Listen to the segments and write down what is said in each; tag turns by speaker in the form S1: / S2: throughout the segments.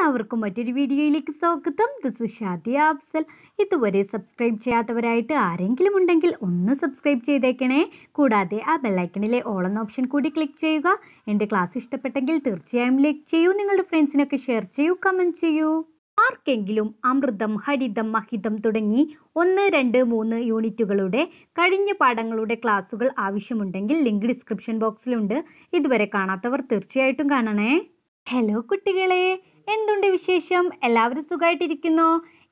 S1: എല്ലാവർക്കും മറ്റൊരു വീഡിയോയിലേക്ക് സ്വാഗതം ദിസ് ഷാദിയ അഫ്സൽ ഇതുവരെ സബ്സ്ക്രൈബ് ചെയ്യാത്തവരായിട്ട് ആരെങ്കിലും ഉണ്ടെങ്കിൽ ഒന്ന് സബ്സ്ക്രൈബ് ചെയ്തേക്കണേ കൂടാതെ ആ ബെല്ലൈക്കണിലെ ഓളം ഓപ്ഷൻ കൂടി ക്ലിക്ക് ചെയ്യുക എൻ്റെ ക്ലാസ് ഇഷ്ടപ്പെട്ടെങ്കിൽ തീർച്ചയായും ലൈക്ക് ചെയ്യൂ നിങ്ങളുടെ ഫ്രണ്ട്സിനൊക്കെ ഷെയർ ചെയ്യൂ കമൻറ്റ് ചെയ്യൂ ആർക്കെങ്കിലും അമൃതം ഹരിതം മഹിതം തുടങ്ങി ഒന്ന് രണ്ട് മൂന്ന് യൂണിറ്റുകളുടെ കഴിഞ്ഞ പാഠങ്ങളുടെ ക്ലാസ്സുകൾ ആവശ്യമുണ്ടെങ്കിൽ ലിങ്ക് ഡിസ്ക്രിപ്ഷൻ ബോക്സിലുണ്ട് ഇതുവരെ കാണാത്തവർ തീർച്ചയായിട്ടും കാണണേ ഹലോ കുട്ടികളെ എന്തുണ്ട് വിശേഷം എല്ലാവരും സുഖമായിട്ടിരിക്കുന്നോ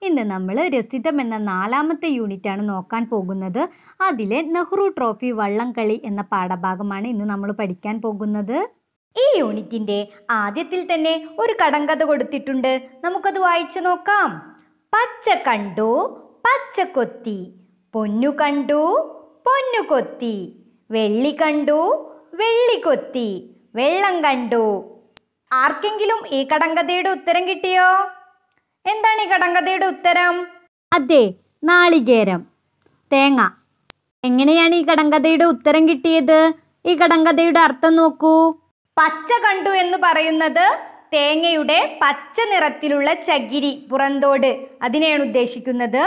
S1: ഇന്ന് നമ്മൾ രസിതം എന്ന നാലാമത്തെ യൂണിറ്റ് ആണ് നോക്കാൻ പോകുന്നത് അതിലെ നെഹ്റു ട്രോഫി വള്ളംകളി എന്ന പാഠഭാഗമാണ് ഇന്ന് നമ്മൾ പഠിക്കാൻ പോകുന്നത് ഈ യൂണിറ്റിന്റെ ആദ്യത്തിൽ തന്നെ ഒരു കടങ്കഥ കൊടുത്തിട്ടുണ്ട് നമുക്കത് വായിച്ചു നോക്കാം പച്ച കണ്ടു പച്ച കൊത്തി പൊന്നു കണ്ടു പൊന്നു കൊത്തി വെള്ളി കണ്ടു വെള്ളി കൊത്തി വെള്ളം കണ്ടു ആർക്കെങ്കിലും ഈ കടങ്കഥയുടെ ഉത്തരം കിട്ടിയോ എന്താണ് ഈ കടങ്കഥയുടെ ഉത്തരം അതെ നാളികേരം തേങ്ങ എങ്ങനെയാണ് ഈ കടങ്കഥയുടെ ഉത്തരം കിട്ടിയത് ഈ കടങ്കഥയുടെ അർത്ഥം നോക്കൂ പച്ച കണ്ടു എന്ന് പറയുന്നത് തേങ്ങയുടെ പച്ച നിറത്തിലുള്ള ചകിരി പുറന്തോട് അതിനെയാണ് ഉദ്ദേശിക്കുന്നത്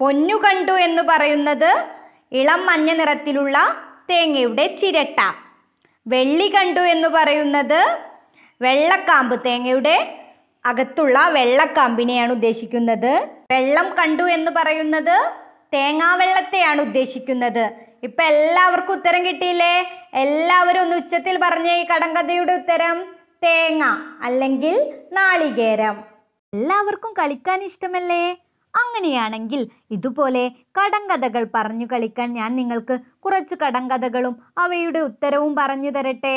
S1: പൊന്നു കണ്ടു എന്ന് പറയുന്നത് ഇളം മഞ്ഞ നിറത്തിലുള്ള തേങ്ങയുടെ ചിരട്ട വെള്ളി കണ്ടു എന്ന് പറയുന്നത് വെള്ളക്കാമ്പ് തേങ്ങയുടെ അകത്തുള്ള വെള്ളക്കാമ്പിനെയാണ് ഉദ്ദേശിക്കുന്നത് വെള്ളം കണ്ടു എന്ന് പറയുന്നത് തേങ്ങാവെള്ളത്തെയാണ് ഉദ്ദേശിക്കുന്നത് ഇപ്പം എല്ലാവർക്കും ഉത്തരം കിട്ടിയില്ലേ എല്ലാവരും ഒന്ന് ഉച്ചത്തിൽ പറഞ്ഞ ഈ കടങ്കഥയുടെ ഉത്തരം തേങ്ങ അല്ലെങ്കിൽ നാളികേരം എല്ലാവർക്കും കളിക്കാൻ ഇഷ്ടമല്ലേ അങ്ങനെയാണെങ്കിൽ ഇതുപോലെ കടങ്കഥകൾ പറഞ്ഞു കളിക്കാൻ ഞാൻ നിങ്ങൾക്ക് കുറച്ച് കടങ്കഥകളും അവയുടെ ഉത്തരവും പറഞ്ഞു തരട്ടെ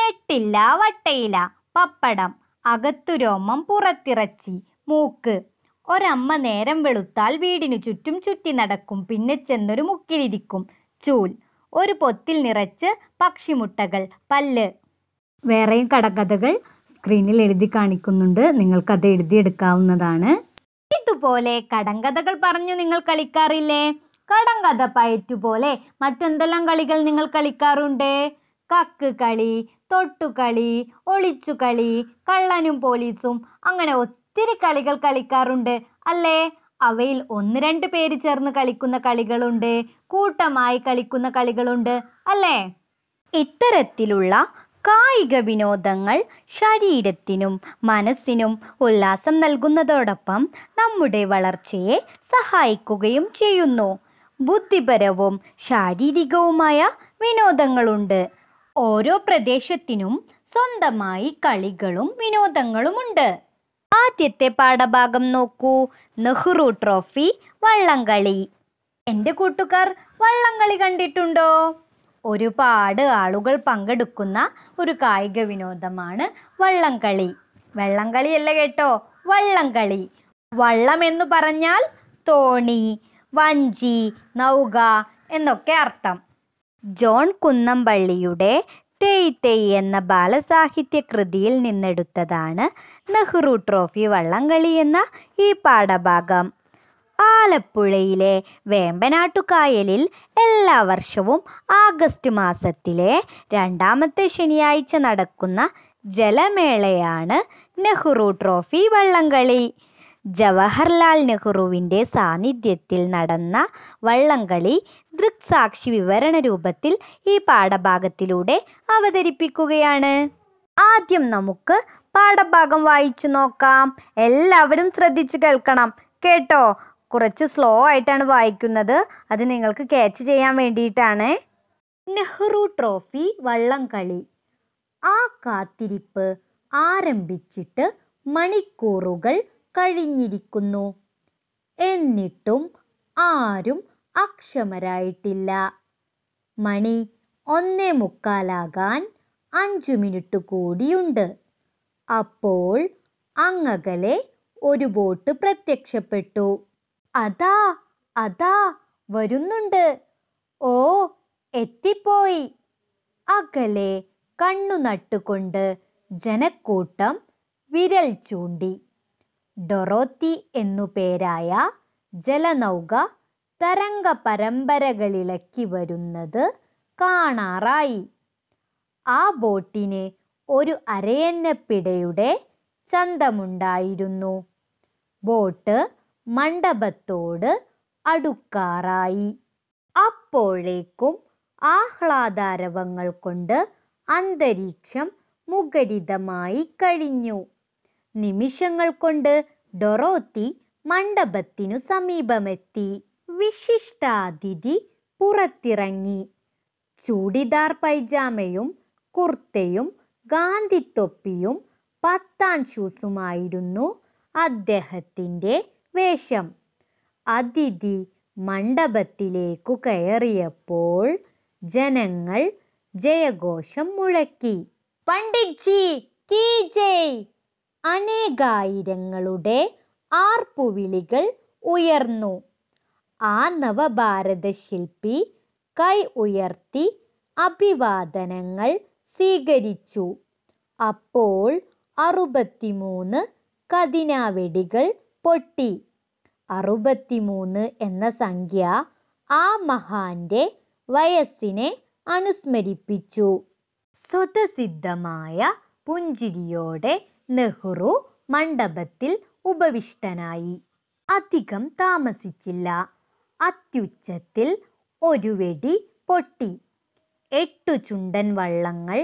S1: നെട്ടില്ല വട്ടയില പപ്പടം അകത്തു രോമം പുറത്തിറച്ചി മൂക്ക് ഒരമ്മ നേരം വെളുത്താൽ വീടിനു ചുറ്റും ചുറ്റി നടക്കും പിന്നെ ചെന്നൊരു മുക്കിലിരിക്കും ചൂൽ ഒരു പൊത്തിൽ നിറച്ച് പക്ഷിമുട്ടകൾ പല്ല് വേറെയും കടകഥകൾ സ്ക്രീനിൽ എഴുതി കാണിക്കുന്നുണ്ട് നിങ്ങൾക്കത് എഴുതിയെടുക്കാവുന്നതാണ് ഇതുപോലെ കടങ്കഥകൾ പറഞ്ഞു നിങ്ങൾ കളിക്കാറില്ലേ കടങ്കഥ പയറ്റുപോലെ മറ്റെന്തെല്ലാം കളികൾ നിങ്ങൾ കളിക്കാറുണ്ട് കക്ക് കളി തൊട്ടുകളി ഒളിച്ചുകളി കള്ളനും പോലീസും അങ്ങനെ ഒത്തിരി കളികൾ കളിക്കാറുണ്ട് അല്ലേ അവയിൽ ഒന്ന് രണ്ട് പേര് ചേർന്ന് കളിക്കുന്ന കളികളുണ്ട് കൂട്ടമായി കളിക്കുന്ന കളികളുണ്ട് അല്ലേ ഇത്തരത്തിലുള്ള കായിക വിനോദങ്ങൾ ശരീരത്തിനും മനസ്സിനും ഉല്ലാസം നൽകുന്നതോടൊപ്പം നമ്മുടെ വളർച്ചയെ സഹായിക്കുകയും ചെയ്യുന്നു ബുദ്ധിപരവും ശാരീരികവുമായ വിനോദങ്ങളുണ്ട് ഓരോ പ്രദേശത്തിനും സ്വന്തമായി കളികളും വിനോദങ്ങളുമുണ്ട് ആദ്യത്തെ പാഠഭാഗം നോക്കൂ നെഹ്റു ട്രോഫി വള്ളംകളി എൻ്റെ കൂട്ടുകാർ വള്ളംകളി കണ്ടിട്ടുണ്ടോ ഒരുപാട് ആളുകൾ പങ്കെടുക്കുന്ന ഒരു കായിക വിനോദമാണ് വള്ളംകളി വെള്ളംകളിയല്ല കേട്ടോ വള്ളംകളി വള്ളം എന്ന് പറഞ്ഞാൽ തോണി വഞ്ചി നൗക എന്നൊക്കെ അർത്ഥം ജോൺ കുന്നംപള്ളിയുടെ തേയ് തേയ് എന്ന ബാലസാഹിത്യ കൃതിയിൽ നിന്നെടുത്തതാണ് നെഹ്റു ട്രോഫി വള്ളംകളി എന്ന ഈ പാഠഭാഗം ആലപ്പുഴയിലെ വേമ്പനാട്ടുകായലിൽ എല്ലാ വർഷവും ആഗസ്റ്റ് മാസത്തിലെ രണ്ടാമത്തെ ശനിയാഴ്ച നടക്കുന്ന ജലമേളയാണ് നെഹ്റു ട്രോഫി വള്ളംകളി ജവഹർലാൽ നെഹ്റുവിൻ്റെ സാന്നിധ്യത്തിൽ നടന്ന വള്ളംകളി ദൃക്സാക്ഷി വിവരണ രൂപത്തിൽ ഈ പാഠഭാഗത്തിലൂടെ അവതരിപ്പിക്കുകയാണ് ആദ്യം നമുക്ക് പാഠഭാഗം വായിച്ചു നോക്കാം എല്ലാവരും ശ്രദ്ധിച്ചു കേൾക്കണം കേട്ടോ കുറച്ച് സ്ലോ ആയിട്ടാണ് വായിക്കുന്നത് അത് നിങ്ങൾക്ക് ക്യാച്ച് ചെയ്യാൻ വേണ്ടിയിട്ടാണ് നെഹ്റു ട്രോഫി വള്ളംകളി ആ കാത്തിരിപ്പ് ആരംഭിച്ചിട്ട് മണിക്കൂറുകൾ കഴിഞ്ഞിരിക്കുന്നു എന്നിട്ടും ആരും അക്ഷമരായിട്ടില്ല മണി ഒന്നേ മുക്കാലാകാൻ അഞ്ചു മിനിറ്റ് കൂടിയുണ്ട് അപ്പോൾ അങ്ങകലെ ഒരു ബോട്ട് പ്രത്യക്ഷപ്പെട്ടു അതാ അതാ വരുന്നുണ്ട് ഓ എത്തിപ്പോയി അകലെ കണ്ണു നട്ടുകൊണ്ട് ജനക്കൂട്ടം വിരൽ ചൂണ്ടി ഡൊറോത്തി എന്നു പേരായ ജലനൗക തരംഗ പരമ്പരകളിലക്കി വരുന്നത് കാണാറായി ആ ബോട്ടിന് ഒരു അരയന്നപ്പിടയുടെ ചന്തമുണ്ടായിരുന്നു ബോട്ട് മണ്ഡപത്തോട് അടുക്കാറായി അപ്പോഴേക്കും ആഹ്ലാദാരവങ്ങൾ കൊണ്ട് അന്തരീക്ഷം മുഖരിതമായി കഴിഞ്ഞു നിമിഷങ്ങൾ കൊണ്ട് ഡൊറോത്തി മണ്ഡപത്തിനു സമീപമെത്തി വിശിഷ്ടാതിഥി പുറത്തിറങ്ങി ചൂടിദാർ പൈജാമയും കുർത്തയും ഗാന്ധിത്തൊപ്പിയും പത്താൻ ഷൂസുമായിരുന്നു അദ്ദേഹത്തിൻ്റെ വേഷം അതിഥി മണ്ഡപത്തിലേക്കു കയറിയപ്പോൾ ജനങ്ങൾ ജയഘോഷം മുഴക്കി പണ്ഡിറ്റ്ജി കീ ജയ് അനേകായിരങ്ങളുടെ ആർപ്പുവിളികൾ ഉയർന്നു ആ നവഭാരത ശില്പി കൈ ഉയർത്തി അഭിവാദനങ്ങൾ സ്വീകരിച്ചു അപ്പോൾ അറുപത്തിമൂന്ന് കതിനാവെടികൾ പൊട്ടി അറുപത്തിമൂന്ന് എന്ന സംഖ്യ ആ മഹാന്റെ വയസ്സിനെ അനുസ്മരിപ്പിച്ചു സ്വതസിദ്ധമായ പുഞ്ചിരിയോടെ നെഹ്റു മണ്ഡപത്തിൽ ഉപവിഷ്ടനായി അധികം താമസിച്ചില്ല അത്യുച്ചത്തിൽ ഒരു വെടി പൊട്ടി എട്ടു ചുണ്ടൻ വള്ളങ്ങൾ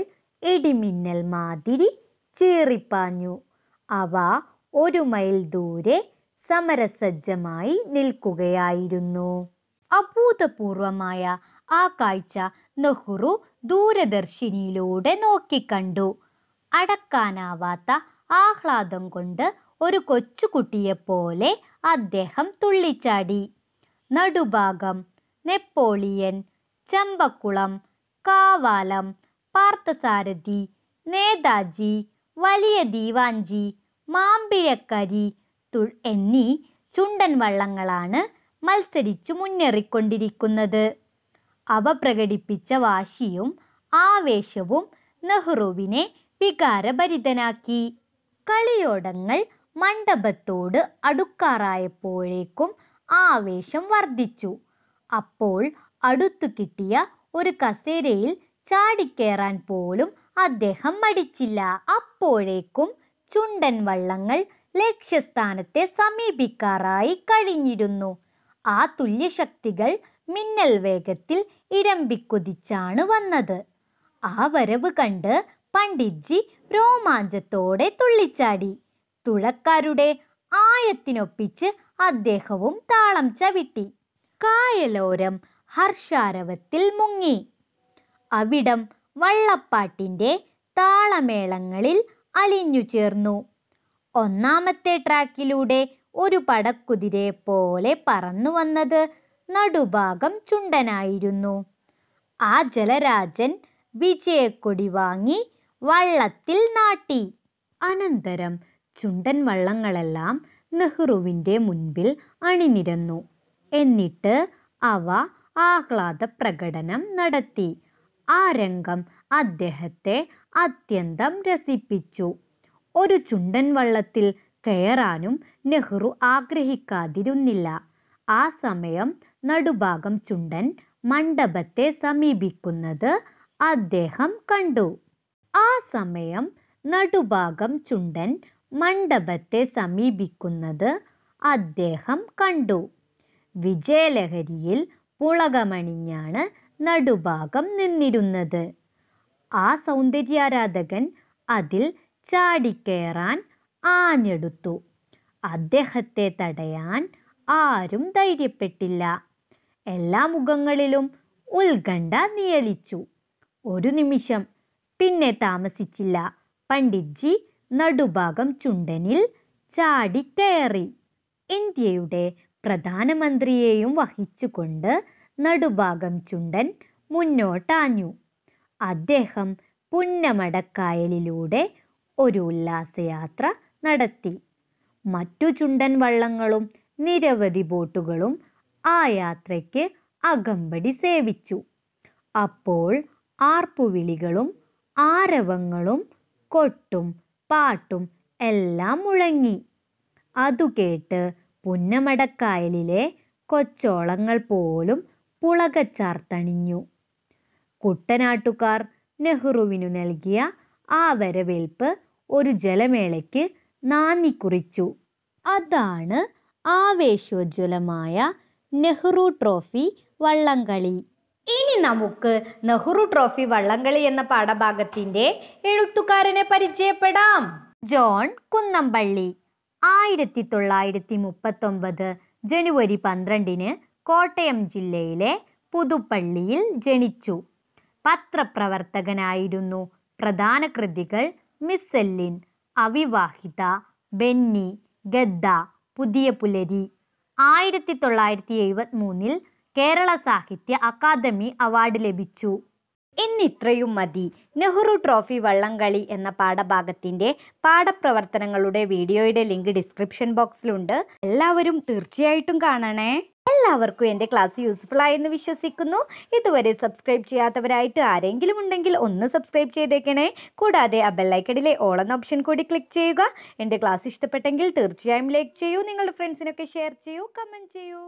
S1: ഇടിമിന്നൽ മാതിരി ചീറിപ്പാഞ്ഞു അവ ഒരു മൈൽ ദൂരെ സമരസജ്ജമായി നിൽക്കുകയായിരുന്നു അഭൂതപൂർവമായ ആ കാഴ്ച നെഹ്റു ദൂരദർശിനിയിലൂടെ നോക്കിക്കണ്ടു അടക്കാനാവാത്ത ആഹ്ലാദം കൊണ്ട് ഒരു കൊച്ചുകുട്ടിയെപ്പോലെ അദ്ദേഹം തുള്ളിച്ചാടി നടുഭാഗം നെപ്പോളിയൻ ചമ്പക്കുളം കാവാലം പാർത്ഥസാരഥി നേതാജി വലിയ ദീവാഞ്ചി മാമ്പിഴക്കരി എന്നീ ചുണ്ടൻ വള്ളങ്ങളാണ് മത്സരിച്ചു മുന്നേറിക്കൊണ്ടിരിക്കുന്നത് അവ പ്രകടിപ്പിച്ച വാശിയും ആവേശവും നെഹ്റുവിനെ വികാരഭരിതനാക്കി കളിയോടങ്ങൾ മണ്ഡപത്തോട് അടുക്കാറായപ്പോഴേക്കും ആവേശം വർദ്ധിച്ചു അപ്പോൾ അടുത്തു കിട്ടിയ ഒരു കസേരയിൽ ചാടിക്കേറാൻ പോലും അദ്ദേഹം മടിച്ചില്ല അപ്പോഴേക്കും ചുണ്ടൻ വള്ളങ്ങൾ ലക്ഷ്യസ്ഥാനത്തെ സമീപിക്കാറായി കഴിഞ്ഞിരുന്നു ആ തുല്യശക്തികൾ മിന്നൽ വേഗത്തിൽ ഇരമ്പിക്കുതിച്ചാണ് വന്നത് ആ വരവ് കണ്ട് പണ്ഡിറ്റ്ജി രോമാഞ്ചത്തോടെ തുള്ളിച്ചാടി തുഴക്കാരുടെ ആയത്തിനൊപ്പിച്ച് അദ്ദേഹവും താളം ചവിട്ടി കായലോരം ഹർഷാരവത്തിൽ മുങ്ങി അവിടം വള്ളപ്പാട്ടിൻ്റെ താളമേളങ്ങളിൽ അലിഞ്ഞു ചേർന്നു ഒന്നാമത്തെ ട്രാക്കിലൂടെ ഒരു പടക്കുതിരയെ പോലെ പറന്നു വന്നത് നടുഭാഗം ചുണ്ടനായിരുന്നു ആ ജലരാജൻ വിജയക്കൊടി വാങ്ങി വള്ളത്തിൽ നാട്ടി അനന്തരം ചുണ്ടൻ വള്ളങ്ങളെല്ലാം നെഹ്റുവിൻ്റെ മുൻപിൽ അണിനിരന്നു എന്നിട്ട് അവ ആഹ്ലാദ പ്രകടനം നടത്തി ആ രംഗം അദ്ദേഹത്തെ അത്യന്തം രസിപ്പിച്ചു ഒരു ചുണ്ടൻ വള്ളത്തിൽ കയറാനും നെഹ്റു ആഗ്രഹിക്കാതിരുന്നില്ല ആ സമയം നടുഭാഗം ചുണ്ടൻ മണ്ഡപത്തെ സമീപിക്കുന്നത് അദ്ദേഹം കണ്ടു ആ സമയം നടുഭാഗം ചുണ്ടൻ മണ്ഡപത്തെ സമീപിക്കുന്നത് അദ്ദേഹം കണ്ടു വിജയലഹരിയിൽ പുളകമണിഞ്ഞാണ് നടുഭാഗം നിന്നിരുന്നത് ആ സൗന്ദര്യാരാധകൻ അതിൽ ചാടിക്കേറാൻ ആഞ്ഞെടുത്തു അദ്ദേഹത്തെ തടയാൻ ആരും ധൈര്യപ്പെട്ടില്ല എല്ലാ മുഖങ്ങളിലും ഉത്കണ്ഠ നിയലിച്ചു ഒരു നിമിഷം പിന്നെ താമസിച്ചില്ല പണ്ഡിറ്റ്ജി നടുഭാഗം ചുണ്ടനിൽ ചാടിക്കയറി ഇന്ത്യയുടെ പ്രധാനമന്ത്രിയെയും വഹിച്ചുകൊണ്ട് നടുഭാഗം ചുണ്ടൻ മുന്നോട്ടാഞ്ഞു അദ്ദേഹം പുന്നമടക്കായലിലൂടെ ഒരു ഉല്ലാസയാത്ര നടത്തി മറ്റു ചുണ്ടൻ വള്ളങ്ങളും നിരവധി ബോട്ടുകളും ആ യാത്രയ്ക്ക് അകമ്പടി സേവിച്ചു അപ്പോൾ ആർപ്പുവിളികളും ആരവങ്ങളും കൊട്ടും പാട്ടും എല്ലാം മുഴങ്ങി അതു കേട്ട് പുന്നമടക്കായലിലെ കൊച്ചോളങ്ങൾ പോലും പുളകച്ചാർത്തണിഞ്ഞു കുട്ടനാട്ടുകാർ നെഹ്റുവിനു നൽകിയ ആ വരവേൽപ്പ് ഒരു ജലമേളയ്ക്ക് നാന്ദി കുറിച്ചു അതാണ് ആവേശോജ്വലമായ നെഹ്റു ട്രോഫി വള്ളംകളി ഇനി നമുക്ക് നെഹ്റു ട്രോഫി വള്ളംകളി എന്ന പാഠഭാഗത്തിന്റെ എഴുത്തുകാരനെ പരിചയപ്പെടാം ജോൺ കുന്നംപള്ളി ആയിരത്തി തൊള്ളായിരത്തി മുപ്പത്തൊമ്പത് ജനുവരി പന്ത്രണ്ടിന് കോട്ടയം ജില്ലയിലെ പുതുപ്പള്ളിയിൽ ജനിച്ചു പത്രപ്രവർത്തകനായിരുന്നു പ്രധാന കൃതികൾ മിസ്സെല്ലിൻ അവിവാഹിത ബെന്നി ഗദ്ദ പുതിയ പുലരി ആയിരത്തി തൊള്ളായിരത്തി എഴുപത്തി മൂന്നിൽ കേരള സാഹിത്യ അക്കാദമി അവാർഡ് ലഭിച്ചു ഇന്നിത്രയും മതി നെഹ്റു ട്രോഫി വള്ളംകളി എന്ന പാഠഭാഗത്തിൻ്റെ പാഠപ്രവർത്തനങ്ങളുടെ വീഡിയോയുടെ ലിങ്ക് ഡിസ്ക്രിപ്ഷൻ ബോക്സിലുണ്ട് എല്ലാവരും തീർച്ചയായിട്ടും കാണണേ എല്ലാവർക്കും എൻ്റെ ക്ലാസ് യൂസ്ഫുൾ ആയെന്ന് വിശ്വസിക്കുന്നു ഇതുവരെ സബ്സ്ക്രൈബ് ചെയ്യാത്തവരായിട്ട് ആരെങ്കിലും ഉണ്ടെങ്കിൽ ഒന്ന് സബ്സ്ക്രൈബ് ചെയ്തേക്കണേ കൂടാതെ ആ ബെല്ലൈക്കടിലെ ഓളെന്ന ഓപ്ഷൻ കൂടി ക്ലിക്ക് ചെയ്യുക എൻ്റെ ക്ലാസ് ഇഷ്ടപ്പെട്ടെങ്കിൽ തീർച്ചയായും ലൈക്ക് ചെയ്യൂ നിങ്ങളുടെ ഫ്രണ്ട്സിനൊക്കെ ഷെയർ ചെയ്യൂ കമൻറ്റ് ചെയ്യൂ